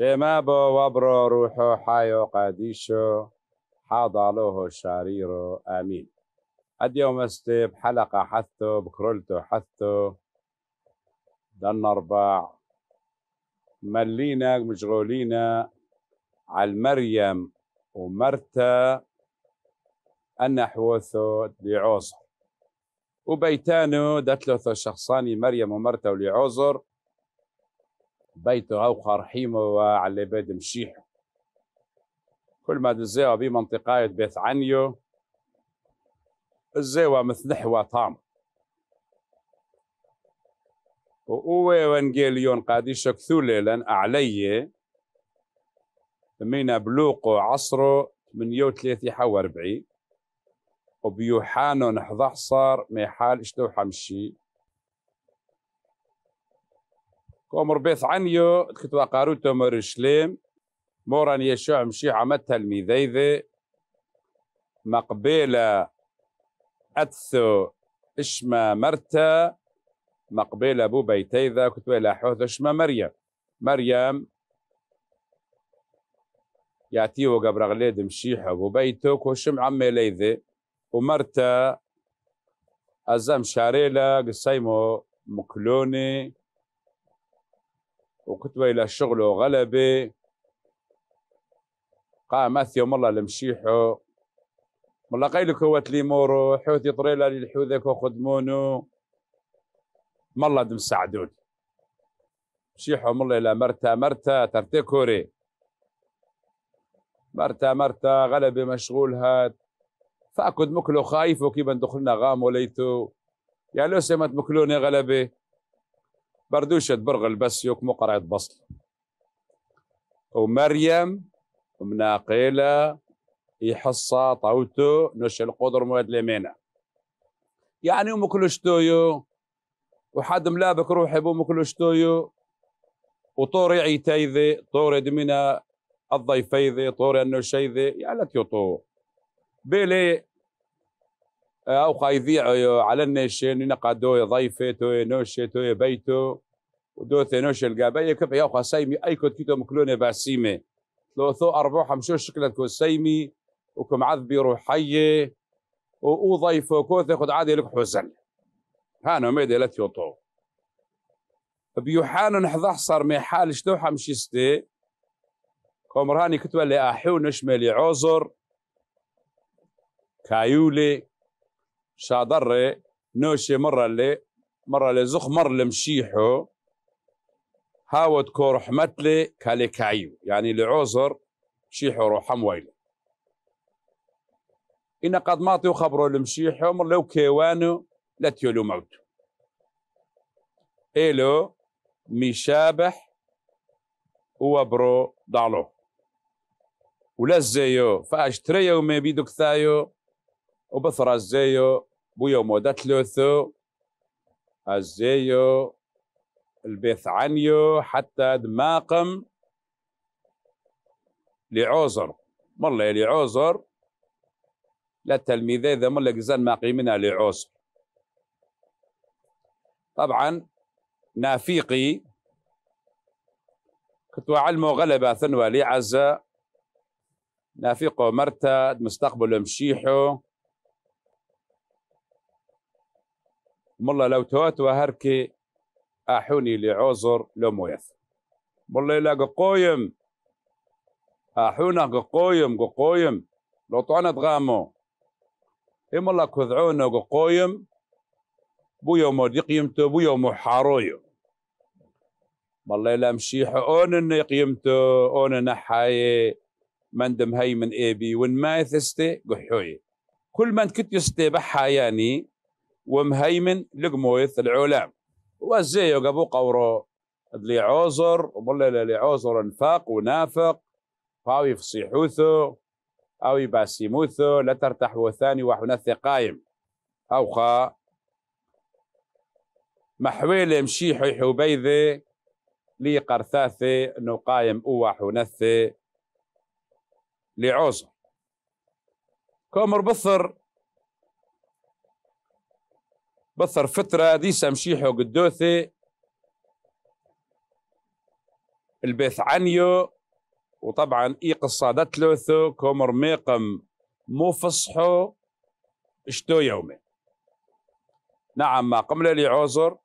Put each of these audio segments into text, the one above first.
روح وبرو روحو حيو قديشو شریر شريرو آمين اليوم استي بحلقة حثو بكرولتو حثو دن أربع ملينا مشغولين على مريم ومرتا أن حوثو لعوزر وبيتانو دتلوثو شخصاني مريم ومرتا ولعوزر بيت غوقة رحيمة وعلى بيت مشيح كل ما دزيوا بمنطقة بيت عنيو الزيوة مثنحوة طام وقوة وانجيليون قاديش كثولي لن أعلي من بلوقو عصرو من يو ثلاثي حوى ربعي وبيوحانو نحضح صار ميحال اشتوحة مشي كومر بيث عنيو تكتوا قاروتو مرشليم موران يشوع مشي عمتها الميذيذي مقبيلة أتسو إشما مرتا مقبيلة أبو بيتيذا كتوا حوث إشما مريم مريم ياتيو قبر غليد مشيحة أبو بيتك وشم عمي ليذي ومرتا أزام شاريلا قسيمو مكلوني وكتب إلى شغله غلبي قام أثيو الله لمشيحو ملا قيلك هو تليمورو حوثي طريلة للحوذك وخدمونو ملا دم سعدون مشيحو ملا إلى مرتا مرتا ترتكوري مرتا مرتا غلبة مشغول هات فأكد مكلو خايف وكيف دخلنا غام وليتو يا لو سمت مكلوني غلبة بردوشة برغل بس يوك مقرعة بصل ومريم مناقيلة يحصى طاوتو نش القدر مواد لمينا يعني أم كلش تويو وحد ملابك روحي بأم كلش تويو وطوري عيتيذي طوري دمينا الضيفيذي طوري النشيذي يعني لك تيطو بيلي او خاي على النيشن نقادو دوي ضيفه توي نوشه بيتو ودوث نوشه القابيه كيف يا اخو سيمي اي كنت كيتو مكلونه باسيمه لو ثو اربعه مشو شكلت كو سيمي وكم عذبي روحيه وضيفه كوث خد عادي لك حسن هانا ميدي لا تيوطو بيوحانا نحضحصر مي حال شتو مشيستي كومراني كتب لي احيو نشملي عذر عوزر كايولي شادري نوشي مرة اللي مرة اللي زخمر لمشيحو هاود كو رحمتلي كالي كعيو يعني لعوزر شيحو روحم ويلي إن قد ماطيو خبرو لمشيحو مر لو كيوانو لتيولو موتو إلو مشابح برو دالو ولا فاشتريو ما بيدو كثايو وبثرا زيو بويا ومودا ثلاثة أزيو البيث عنيو حتى دماقم لعوزر مرلا لعوزر لا تلميذي ذا مرلا قزان ماقي منها لعوزر طبعا نافيقي كنت علمه غلبة ثنوة عزة نافيقه مرتد مستقبل مشيحه ملا لو تواتوا هركي احوني لعوزر لو مويث مله لا قويم احونا قويم قويم لو طعنا تغامو اي ملا كذعونا قويم بو يوم قيمته بو يوم حارويو والله لا مشيح اون ان قيمته اون نحاي مندم هي من بي ون ما يثستي قحوي كل ما كنت يستي بحا يعني ومهيمن لقمويث العلام وزي قبو قورو اللي عوزر ولا اللي عوزر انفاق ونافق فاوي فصيحوثو اوي باسيموثو لا ترتاح وثاني وحنث قايم أو خا محويل يمشي حي حبيذي لي قرثاثي نقايم أوا حنثي لعوزر كومر بثر بثر فترة ديسا مشيحو قدوثي البيث عنيو وطبعا اي قصادت لوثو كومر ميقم مو فصحو اشتو يومي نعم ما قمل لي عوزر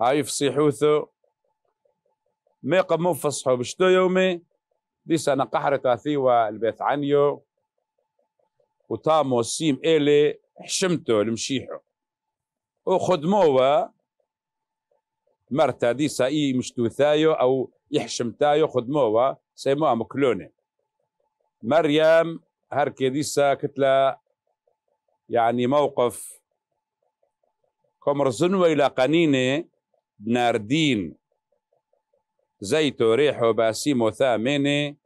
هاي فصيحوثو ميقم مو فصحو بشتو يومي دي سنة قحرة ثيوة البيث عنيو وتامو سيم إلي حشمته لمشيحه وخدموه مرتا دي ساي مشتوثايو او يحشمتايو خدموه سيموها مكلوني مريم هركي ديسا كتلا يعني موقف كمرزنوا إلى قنيني ناردين زيتو ريحو باسيمو ثاميني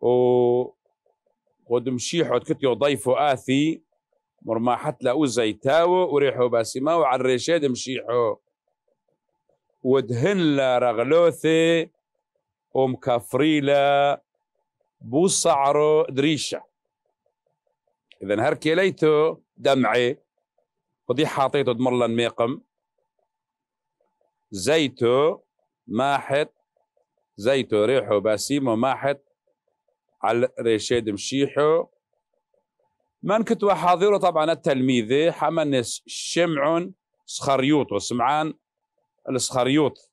و ودمشيح عدكتي وضيف آثي مرماحت لأو زيتاو وريحو باسما عالريشاد مشيحو ودهن لا رغلوثي ومكافريلا بوصعرو دريشة إذا هركي ليتو دمعي ودي حاطيتو دمرلا ميقم زيتو ماحت زيتو ريحو باسيمو ماحت على رشيد مشيحو من كنت حاضره طبعا التلميذة حمن شمعون سخريوط وسمعان السخريوط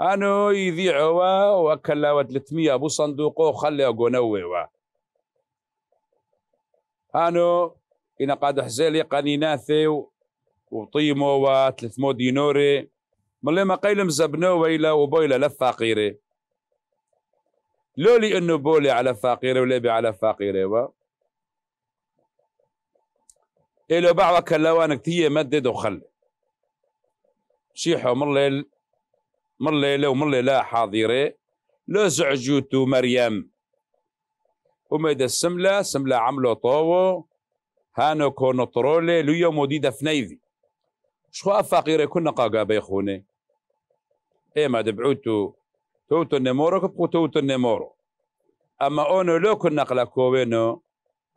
أنو يذيعوا وكلا 300 أبو صندوقه خلي أقونووا أنو إن قاد حزالي قنيناثي وطيمو و 300 دينوري ملي ما قيل مزبنو ويلا وبويلا لفاقيري لو لي انه بولي على فقيره وليبي على فقيره إلو بعض كلاوانك تيه مدد وخل شيحو من الليل من ليلة ومن ليلة حاضيري لو زعجوتو مريم وما إذا السملة سملة عملو طوو هانو كونو طرولي لو يوم وديدة فنيذي شخوا فقيرة كنا قاقا بيخوني إيه ما دبعوتو توتو نمورو كبقو توتو نمورو اما اونو لو كنا قلا كوينو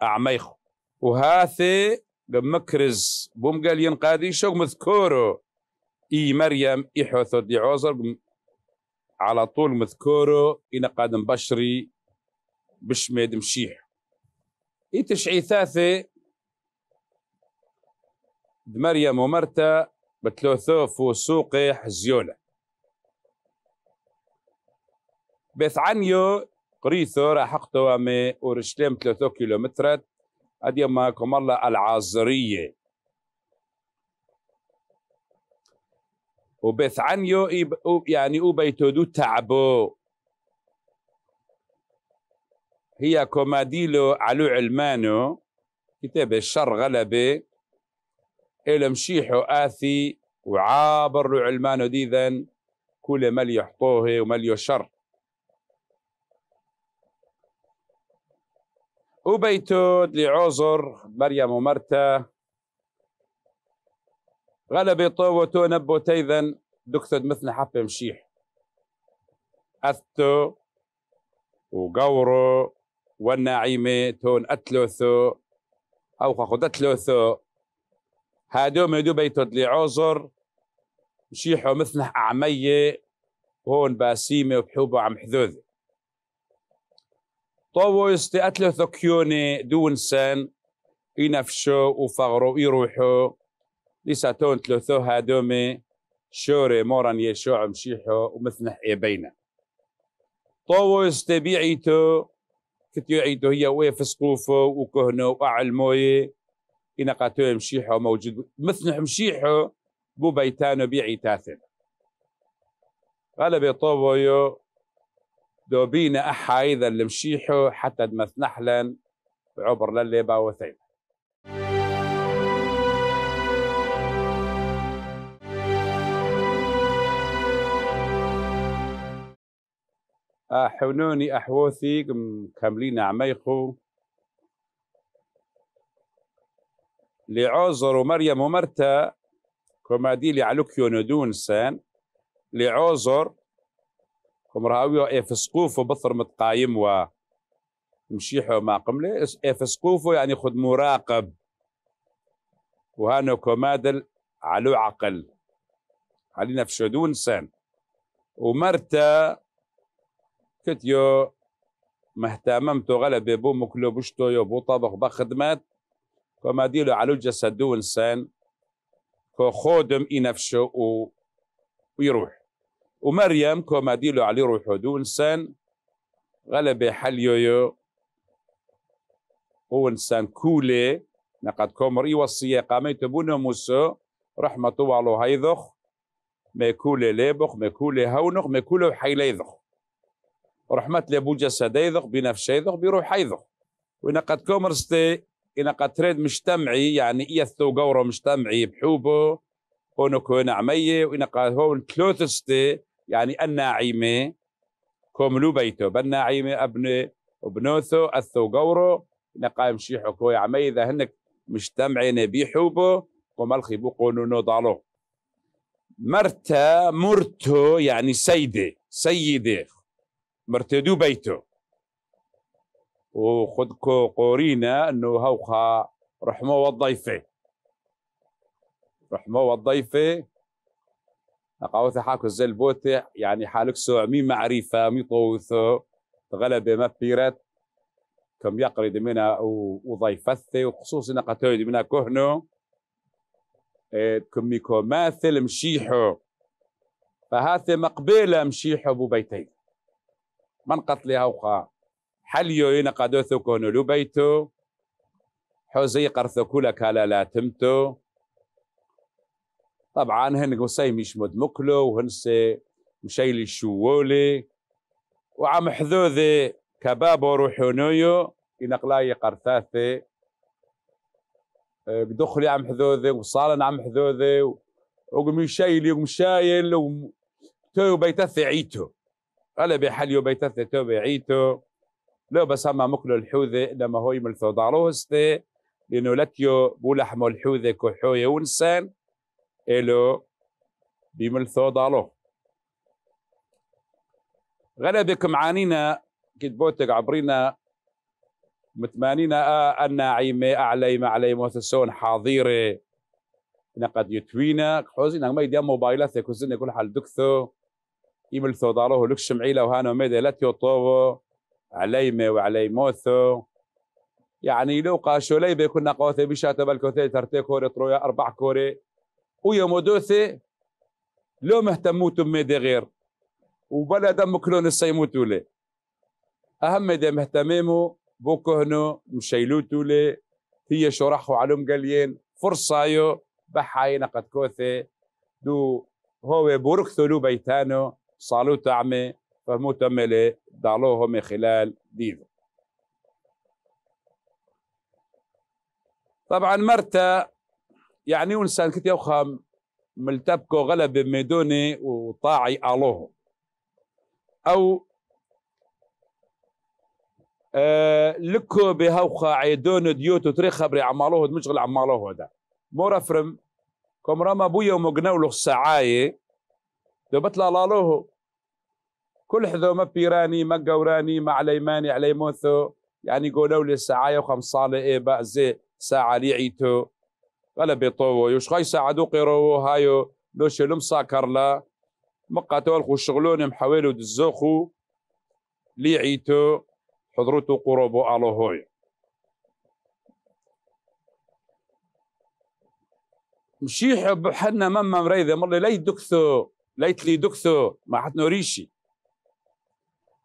اعميخو وهاثي بمكرز بوم قال ينقادي شوك مذكورو اي مريم اي حوثو دي عوزر على طول مذكورو إن قادم بشري بشميد مشيح اي تشعي ثاثي دمريم ومرتا بتلوثو فو سوقي حزيولا بس عنيو قريثو راحقتو أمي ورشتيم ثلاثو كيلومترات أديما الله العازرية وبث عنيو يعني بيتو دو تعبو هي كوماديلو علو علمانو كتاب الشر غلبة إلى مشيحو آثي وعابر علمانو ديذن كل مليو حطوه ومليو شر وبيتود لعذر مريم ومرتا غلبي طوتو نبو تيذن دكتد مثل حبة مشيح أثتو وقورو والنعيمة تون أتلوثو أو خاخد أتلوثو هادو ميدو بيتود لعذر مشيحو مثل أعمية هون باسيمة وبحوبة عم حذوذي تي تأتلث كيوني دون سان ينفشو وفغرو يروحو لساتون تلثو هادومي شوري موران يشوع مشيحو ومثنح تي إيه بيعيتو تبيعيتو كتيعيتو هي ويف سقوفو وكهنو وعلموي إنا قاتو مشيحو موجود مثنح مشيحو بو بيتانو بيعي تاثن غلبي طاوويو دوبينا بينا أحا أيضا المشيحو حتى دمثنحلن عبر لليبا وثيبة أحنوني أحوثي مكملين عميخو لعوزر ومريم ومرتا كما دي لعلوك يوندون سان لعوزر كمراوي افسقوفو بثر متقايم و مشيحو ما قملي افسقوفو يعني خد مراقب وهانو كمادل علو عقل علينا في شدون سن ومرتا كتيو مهتممتو غلب بو مكلو بشتو يو بو طبخ بخدمات كما ديلو علو جسدو انسان كو خودم ينفشو ويروح ومريم كما ديلو علي روحو دو إنسان غلبة حليويو هو إنسان كولي نقد كومر إيوا السياقة قاميت بو موسو رحمة طوالو هيدخ ما كولي ليبخ ما كولي هونخ ما كولي حيليذخ رحمة لابو بروح بنفشيذخ بروحيذخ ونقد كومر ستي إن تريد مجتمعي يعني اي الثو قورة مجتمعي بحوبه ونكون عمية وإن قد هون ثلاثستي يعني الناعمة كملوا بيته بالناعمة ابن وبنوثو أثو قورو نقايم شيحو كوي عمي إذا هنك مجتمعين بيحوبو وملخي بقونو ضالو مرتا مرتو يعني سيدة سيدة مرتدو بيته وخدكو قورينا انه هوخا رحمه والضيفه رحمه والضيفه قاوث حاكو زل بوتي يعني حالك سوع مي معرفة مي طوثو غلبة ما بيرت كم يقرد منا وضيفثي وخصوصا قتويد منا كهنو إيه، كم كميكو ماثل مشيحو فهذا مقبلة مشيحو ببيتين من قتلها وخا حليو ينا قدوثو كونو لبيتو حوزي قرثو كولا كالا لا تمتو طبعا هن قصي مش مكلو وهنسي مشيلي شوولي وعم حذوذي كبابو روحونيو ينقلاي قرثاثي آه، بدخلي عم حذوذي وصالن عم حذوذي شايلي ومشايل تو بيتثي عيتو قال يو بيتثي تو بيعيتو لو بس هما مكلو الحوذي لما هو يملثو داروستي لانه لكيو بولحمو الحوذي كحوي ونسان إلو بملثو دالو غلا بك معانينا كتبوتك عبرينا متمانينا آه الناعمة أعلي ما علي موسسون حاضرة نقد يتوينا خوزينا ما يديا موبايلات كوزينا كل حال دكثو إيمل ثوداروه لك شمعيلة وهانا ميدا لا تيوطوه عليمة وعلي موثو يعني لو قاشو لي بيكون قوثي بشاتا بالكوثي ترتي كوري طرويا أربع كوري خويا مودوثي لو ما اهتموتم ميدي غير وبلا كلون السيموتو لي اهم دي مهتميمو بوكهنو مشيلوتوا لي هي شرحو علوم قليين فرصايو بحاي نقد كوثي دو هو بوركثو لو بيتانو صالو تعمي فهمو تملي دالوهم خلال ديفو طبعا مرتا يعني ونسان كتير وخام ملتبكو غلب ميدوني وطاعي الوه او أه لكو بهوخا عيدون ديوتو تري خبري عمالوه مشغل عمالوه هذا مورا فرم كوم راما بويا ومقناولو سعاي دو بطلع لالوه كل حذو ما بيراني ما قوراني ما عليماني عليموثو يعني قولوا لي وخم صالي إيه بقى زي ساعة عيتو ولا بيطو يوش غاي ساعدو قيرو هايو لوش لم ساكر لا مقاتول خو محاولو دزوخو لي عيتو حضرتو قروبو الو هوي مشيح بحنا مما مريضة مالي لي دكثو ليت لي دكثو ما حت نوريشي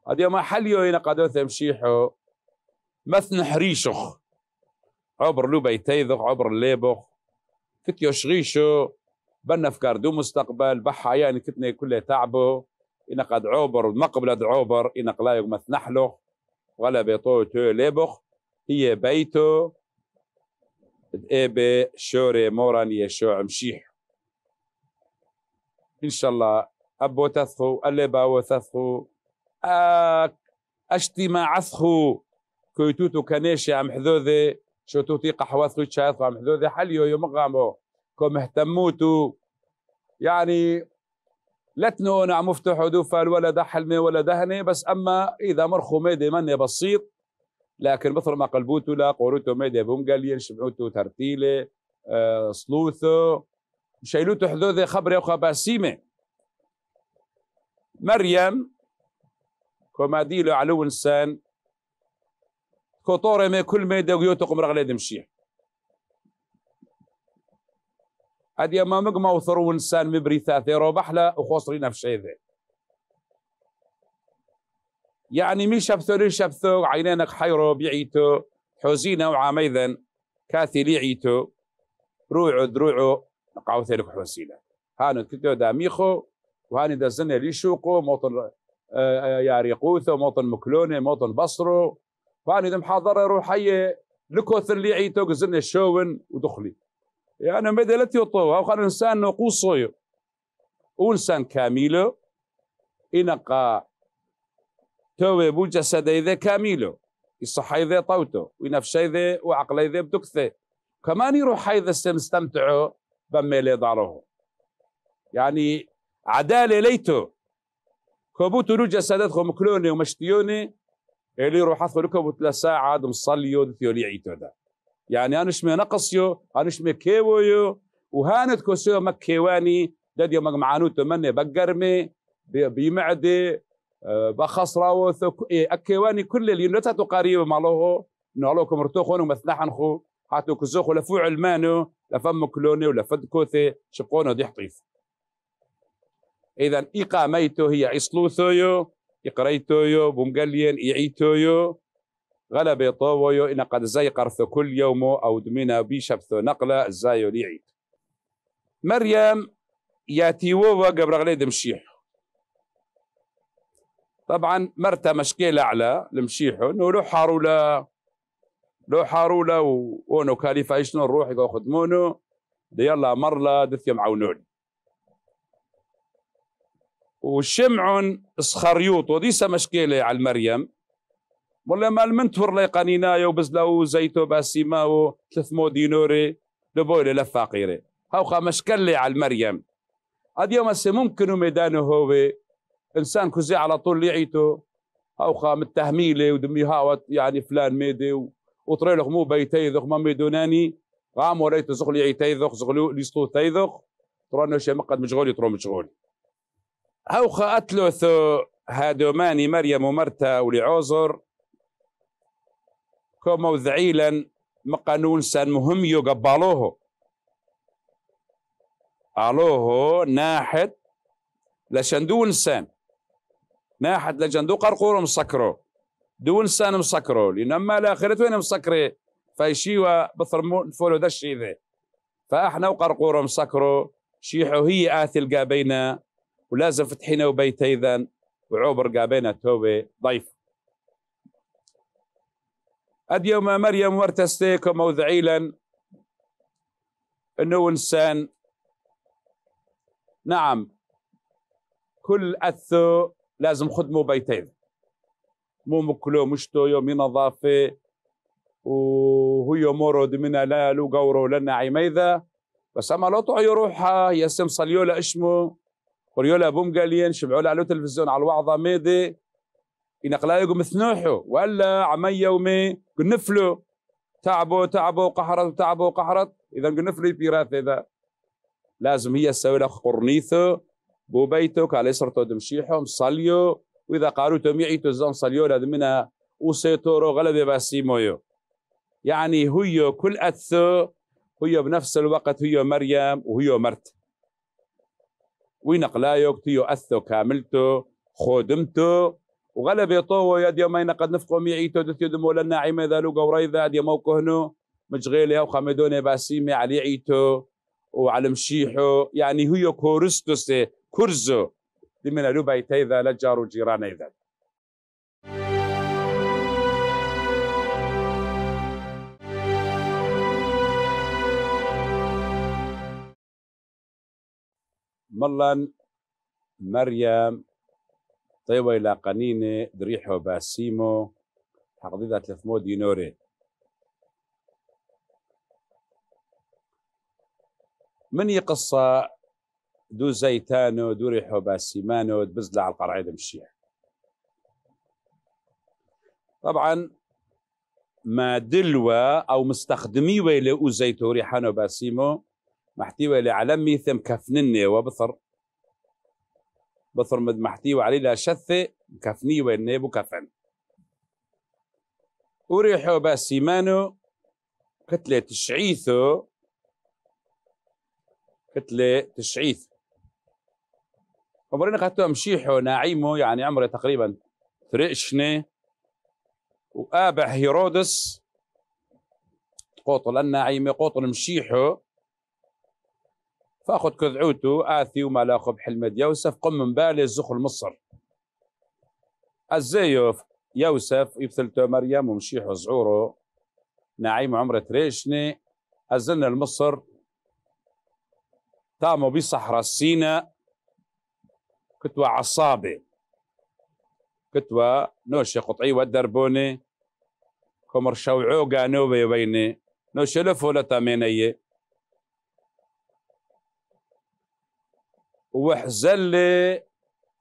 هذه ما حليو هنا قدوث مشيحو مثنح ريشوخ عبر لو بيتيذخ عبر ليبخ يشغيشو بنا افكار كاردو مستقبل بحا يعني كتنا تعبو تعبه قد عوبر ما قبل عوبر إن قلا يوم نحلو ولا بيطو تو ليبخ هي بيتو ابي شوري موراني يشوع مشيح ان شاء الله ابو تثخو اللبا وثخو اشتي ما عثخو كويتوتو كنيشي عم حذوذي شتوتي قحوثو تشايث محذوذ حليو يمغامو كم اهتموتو يعني لتنو نعم مفتوح ودوفا ولا ده حلمي ولا دهني بس اما اذا مرخو ميدي مني بسيط لكن مثل ما قلبوتو لا قوروتو ميدي بومقلين شمعوتو ترتيلي أه صلوثو شيلوتو حذوذي خبري وخباسيمه مريم كما ديلو علو انسان كطور ما كل ما يداويو تقوم راه غلاد مشيح ما مقما وثرو انسان مبري ثاثي روبح لا وخسري نفس هذا يعني مي شبثو لي شبثو عينينك حيرو بيعيتو حزينة وعاميذا كاثي ليعيتو روعو دروعو نقعو ثالك حزينة هانو كتو داميخو وهاني دزنا ليشوقو موطن آه, آه، ياريقوثو موطن مكلوني موطن بصرو فأنا اذا محاضره روحية لكوثر لكوثن عيتو توقزن الشوون ودخلي يعني ما دلت يطوى وقال الانسان قوص صوير وانسان كاميلو انقا تو بو جسد اذا كاميلو الصحة اذا طوته ونفسه اذا وعقله اذا بدكثه كمان يروح اذا استمتعوا بما لي داره يعني عدالة ليتو كوبوتو لو جسدات خمكلوني ومشتيوني اللي يروح حث لكم ساعات مصليو ثيولي عيتو ده يعني انا شمي نقصيو انا شمي كيويو وهانت كوسيو مك كيواني دد يوم معنو تمني بقرمي بمعدي آه، بخص راوث إيه، اكيواني كل اللي نتاتو قريب مالوه نعلوكم رتوخون ومثنحن خو هاتو كزوخو لفو علمانو لفم كلوني ولفد كوثي شقونو دي حطيف اذا اقاميتو هي عصلوثيو إقريتويو يعي تويو غلب طويو إن قد زي قرث كل يوم أو دمنا بيشبث نقلة زايو ليعيد مريم ياتي ووا قبل غليد مشيح طبعا مرتا مشكلة على المشيحو انه لو حارولا لو حارولا وونو كاليفا ايشنو نروح يقو خدمونو يلا مرلا دثيا معونوني وشمعون سخريوط ودي مشكلة على المريم ولا ما المنتور لي قنينايا وبزلاو زيتو باسيما تلثمو دينوري لبويلي لفاقيري هاو مشكلة على المريم هاد يوم ممكن ميدانه هو انسان كوزي على طول ليعيتو هاو متهميلي ودمي هاوت يعني فلان ميدي وطري مو بيتي ذخ ما ميدوناني غام وليت زغلي عيتي ذخ زغلو ليستو تي ذخ ترانو شي مقد مشغول يترو مشغول هوخ أتلث هادوماني مريم ومرتا ولعوزر كومو ذعيلا مقانون سان مهم يقبلوه ألوه ناحد لشندون سان ناحد لجندو قرقور مسكرو دون سان مسكرو لنما الآخرة وين مسكري فايشيوا بثرمون فولو ذا الشيء ذا فاحنا وقرقور مسكرو شيحو هي آثل قابينا ولازم فتحينا وبيتيذن وعوبر قابينا توبي ضيف أد يوم مريم ورتستيكو موذعيلا أنه إنسان نعم كل أثو لازم خدمه بيتين مو مكلو مشتو يومي نظافة وهو مرود من لا لو قورو لنا عميذا بس أما لو طعي روحها يسم صليولا اسمه بوم بومقالين شبعوا على التلفزيون على الوعظه ماذا ينقلايكم ثنوحو ولا عمي يومي قنفلوا تعبوا تعبوا قهرت تعبوا قهرت اذا قنفلوا راث اذا لازم هي تسوي له قرنيثو بوبيتك على صرتو دمشيحهم صليو واذا قالوا تميعيتو زون صليو لازم منها وسيتورو غلبي باسيمويو يعني هيو كل أثو هيو بنفس الوقت هيو مريم وهيو مرت وينقلايوك تيو أثو كاملتو خدمتو وغلبيطو يا ديما قد نفقو ميعيتو دثيو دمو لنا عيمة ذالو قوريذا ديما مجغيلي مشغيلها وخامدوني باسيمي على عيتو وعلى مشيحو يعني هو كورستو سي كرزو لمن لو ذا لجارو وجيران ذا ملن مريم طيوة إلى قنينة دريحو باسيمو ذات تثمو دينوري من يقصة دو زيتانو دو ريحو باسيمانو دبزلع القرعيد مشيح طبعا ما دلوا أو مستخدمي ويلي أو زيتو ريحانو باسيمو محتوى لعلم ثم كفنني وبصر بصر مد محتوى علي لا شثة كفني والنيب كفن بس يمانو كتلة تشعيثو كتلة تشعيث ومرينا قدتو مشيحو ناعيمه يعني عمره تقريبا ثريشني وآبع هيرودس قوطل الناعيمه قوطل مشيحو فاخذ كذعوتو آثي وما لاخو بحلم يوسف قم من بالي الزخل مصر الزيف يوسف يبثلتو مريم ومشيح زعورو نعيم عمرة ريشني أزلنا لمصر تامو بصحراء سينا كتوى عصابة كتوى نوشي قطعي ودربوني كمر شوعو قانوبي ويني نوشي لفولة تامينية وحزلي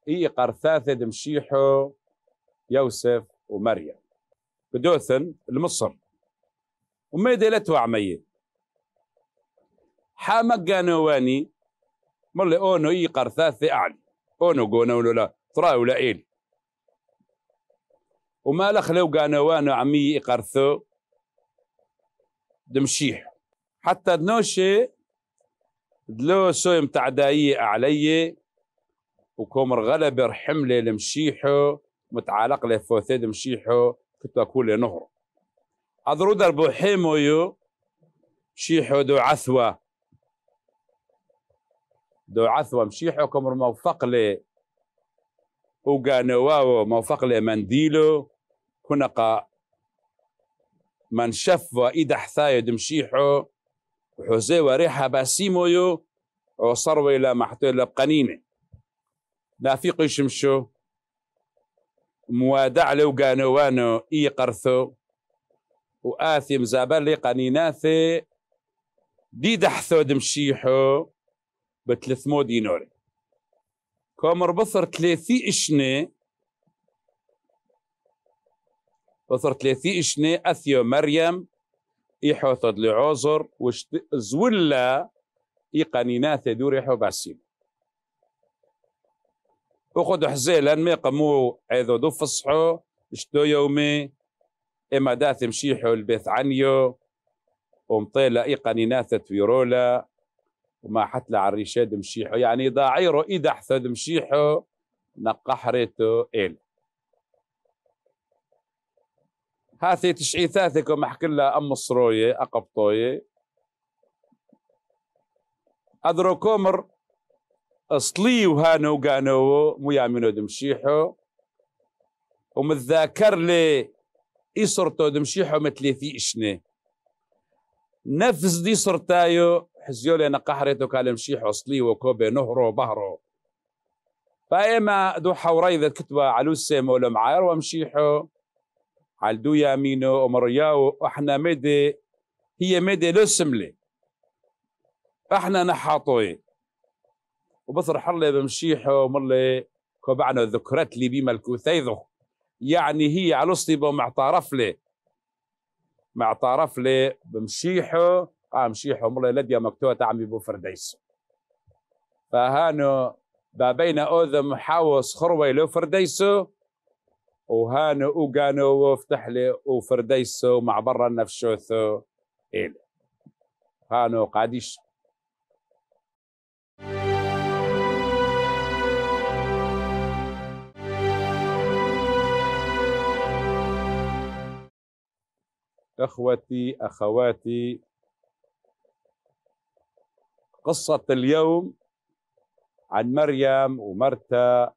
اي قرثاثة دمشيحو يوسف ومريم بدوثن لمصر وما ديلتو عمية حامق قانواني مولي اونو اي قرثاثة اعلي اونو قونو لا ترى ولا ايل وما لخلو قانوانو عمي قرثو دمشيح حتى دنوشي دلو سويم تعدائي علي وكومر غلبر حملة لمشيحو متعلق له فوثيد مشيحو كنت أقول نهر أضرو حيمو يو مشيحو دو عثوة دو عثوة مشيحو كومر موفق لي نواو موفق لي منديلو كنقا من شف إيد حثايد مشيحو وحوزي واري حباسيمو يو وصروا إلى محتوى إلى بقنينة لا موادع لو قانوانو إي قرثو وآثم زابل لي قنيناثي دي دحثو دمشيحو بتلثمو دينوري كومر بصر ثلاثي إشني بصر ثلاثي إشني أثيو مريم يحوثد لعوزر وشت... زولا يقنينات دور يحو باسين وخد حزيلا ما قمو عيدو دو فصحو شتو يومي إما داثم شيحو البيت عنيو ومطيلا إيقانينات فيرولا وما حتلا عريشاد مشيحو يعني ضاعيرو إيدا حثد مشيحو نقحريتو إيل هاثي ثاثك احكي لها ام الصرويه اقبطويه ادرو كومر اصلي وهانو وقانو ميامينو دمشيحو ومتذاكر لي إسرتو دمشيحو مثلي في إشني نفس دي صرتايو حزيولي أنا قحريتو كالم شيحو وكوبي نهرو بهرو فأيما دو حوري ذا كتبة علوسي مولو معاير ومشيحو عالدويا مينو ومرياو احنا مدي هي مدي لو احنا نحاطوي وبصرح الله بمشيحه مرلي كوبعنا ذكرت لي بما الكوثيذو يعني هي على الصيبه مع طرف لي مع طرف لي بمشيحه اه مشيحه مرلي لديا مكتوة تعمي بو فرديس فهانو بابين اوذم حاوس خروي لو فرديسو وهانو وقانو لي وفرديسو مع برا نفشوثو ايلو هانو قاديش اخوتي اخواتي قصه اليوم عن مريم ومرتا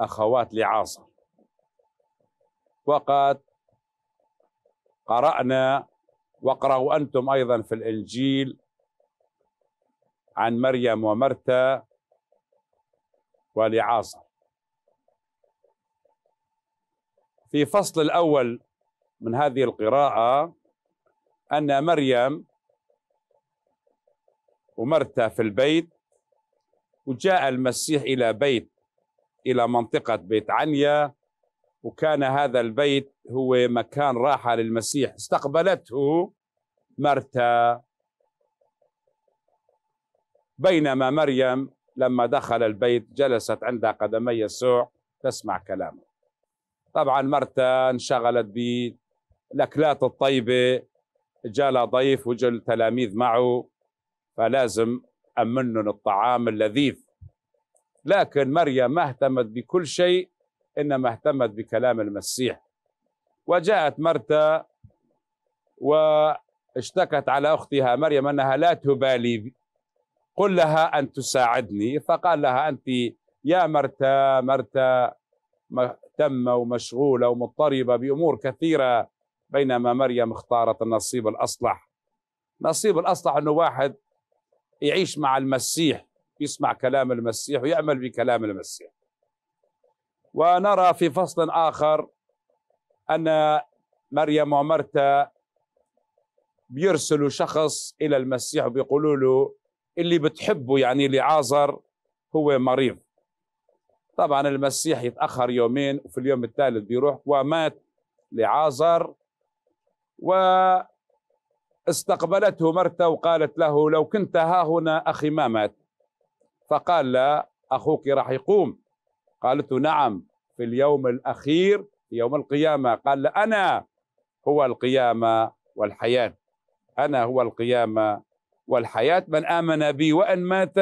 أخوات لعاصم وقد قرأنا واقرأوا أنتم أيضا في الإنجيل عن مريم ومرتى ولعاصر في فصل الأول من هذه القراءة أن مريم ومرتى في البيت وجاء المسيح إلى بيت إلى منطقة بيت عنيا وكان هذا البيت هو مكان راحة للمسيح استقبلته مرتا بينما مريم لما دخل البيت جلست عند قدمي يسوع تسمع كلامه طبعا مرتا انشغلت بالأكلات الطيبة جاء ضيف وجل تلاميذ معه فلازم أمنن الطعام اللذيذ لكن مريم ما اهتمت بكل شيء إنما اهتمت بكلام المسيح وجاءت مرتا واشتكت على أختها مريم أنها لا تبالي قل لها أن تساعدني فقال لها أنت يا مرتا مرتا مهتمة ومشغولة ومضطربة بأمور كثيرة بينما مريم اختارت النصيب الأصلح نصيب الأصلح أنه واحد يعيش مع المسيح يسمع كلام المسيح ويعمل بكلام المسيح ونرى في فصل آخر أن مريم ومرتا بيرسلوا شخص إلى المسيح وبيقولوا له اللي بتحبه يعني لعازر هو مريض طبعا المسيح يتأخر يومين وفي اليوم الثالث بيروح ومات لعازر واستقبلته مرتا وقالت له لو كنت ها هنا أخي ما مات فقال لا أخوك راح يقوم قالت نعم في اليوم الأخير يوم القيامة قال أنا هو القيامة والحياة أنا هو القيامة والحياة من آمن بي وأن مات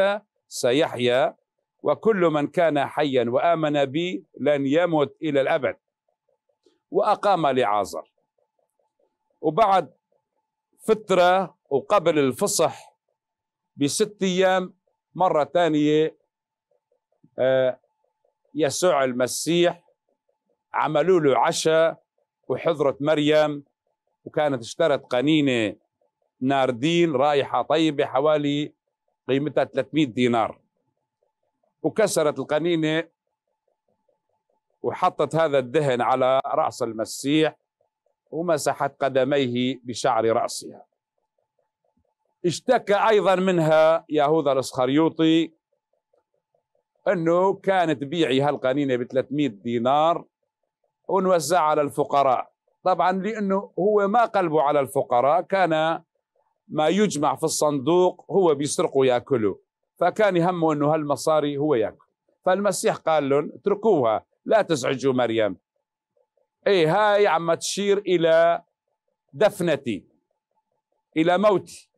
سيحيا وكل من كان حيا وآمن بي لن يمت إلى الأبد وأقام لعازر وبعد فترة وقبل الفصح بست أيام مرة ثانية آه، يسوع المسيح عملوا له عشاء وحضرت مريم وكانت اشترت قنينة ناردين رائحة طيبة حوالي قيمتها 300 دينار وكسرت القنينة وحطت هذا الدهن على رأس المسيح ومسحت قدميه بشعر رأسها اشتكى أيضا منها يهوذا الاسخريوطي أنه كانت بيعي هالقنينة ب 300 دينار ونوزعها على الفقراء طبعا لأنه هو ما قلبه على الفقراء كان ما يجمع في الصندوق هو بيسرقه ياكله فكان يهمه أنه هالمصاري هو يأكل فالمسيح قال لهم اتركوها لا تزعجوا مريم ايه هاي عم تشير الى دفنتي الى موتي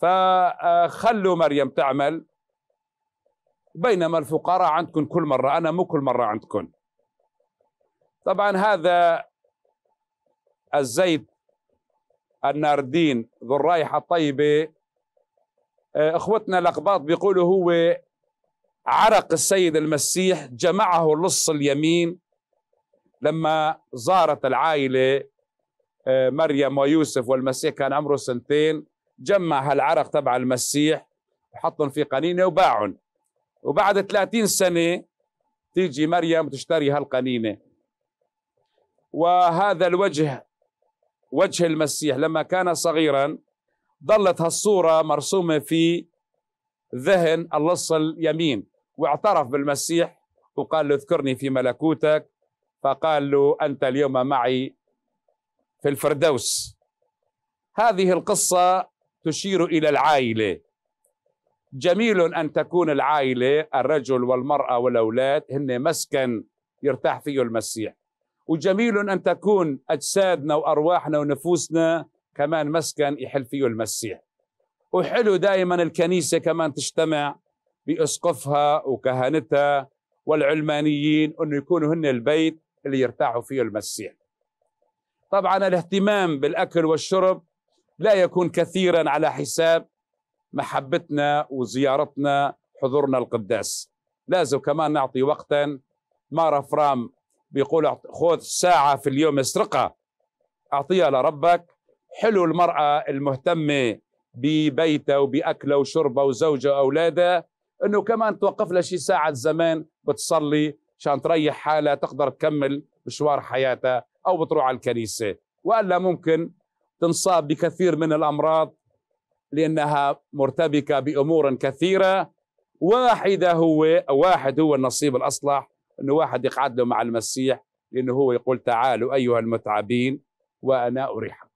فخلوا مريم تعمل بينما الفقراء عندكم كل مرة أنا مو كل مرة عندكم طبعا هذا الزيت الناردين ذو الرائحة الطيبة آه، اخوتنا الأقباط بيقولوا هو عرق السيد المسيح جمعه لص اليمين لما زارت العائلة آه، مريم ويوسف والمسيح كان عمره سنتين جمع هالعرق تبع المسيح وحطهم في قنينه وباعهم وبعد 30 سنه تيجي مريم تشتري هالقنينه وهذا الوجه وجه المسيح لما كان صغيرا ظلت هالصوره مرسومه في ذهن اللص اليمين واعترف بالمسيح وقال له اذكرني في ملكوتك فقال له انت اليوم معي في الفردوس هذه القصه تشير الى العائله جميل ان تكون العائله الرجل والمراه والاولاد هن مسكن يرتاح فيه المسيح وجميل ان تكون اجسادنا وارواحنا ونفوسنا كمان مسكن يحل فيه المسيح وحلو دائما الكنيسه كمان تجتمع باسقفها وكهنتها والعلمانيين انه يكونوا هن البيت اللي يرتاحوا فيه المسيح طبعا الاهتمام بالاكل والشرب لا يكون كثيرا على حساب محبتنا وزيارتنا حضورنا القداس لازم كمان نعطي وقتا ما رفرام بيقول خذ ساعة في اليوم اسرقها أعطيها لربك حلو المرأة المهتمة ببيتها وبأكلها وشربها وزوجها وأولادها أنه كمان توقف لها شي ساعة زمان بتصلي عشان تريح حالها تقدر تكمل مشوار حياتها أو بتروح على الكنيسة وإلا ممكن تنصاب بكثير من الأمراض لأنها مرتبكة بأمور كثيرة واحدة هو واحد هو النصيب الأصلح أنه واحد يقعد له مع المسيح لأنه هو يقول تعالوا أيها المتعبين وأنا أريحكم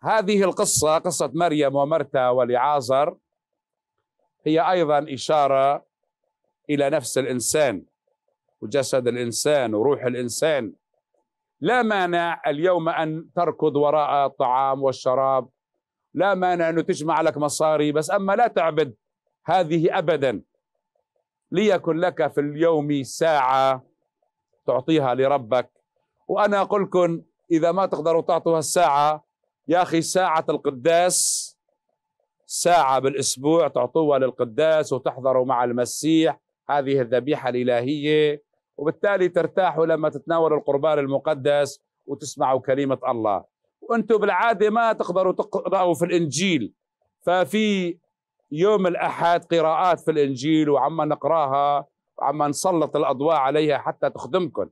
هذه القصة قصة مريم ومرتا ولعازر هي أيضا إشارة إلى نفس الإنسان وجسد الإنسان وروح الإنسان لا مانع اليوم أن تركض وراء الطعام والشراب لا مانع أنه تجمع لك مصاري بس أما لا تعبد هذه أبدا ليكن لك في اليوم ساعة تعطيها لربك وأنا أقول لكم إذا ما تقدروا تعطوها الساعة يا أخي ساعة القداس ساعة بالأسبوع تعطوها للقداس وتحضروا مع المسيح هذه الذبيحة الإلهية وبالتالي ترتاحوا لما تتناولوا القربان المقدس وتسمعوا كلمة الله وأنتم بالعادة ما تقدروا تقرأوا في الإنجيل ففي يوم الأحد قراءات في الإنجيل وعما نقراها وعما نسلط الأضواء عليها حتى تخدمكم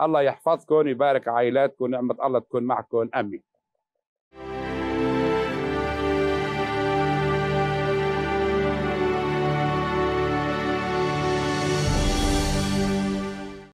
الله يحفظكم يبارك عائلاتكم نعمة الله تكون معكم أمين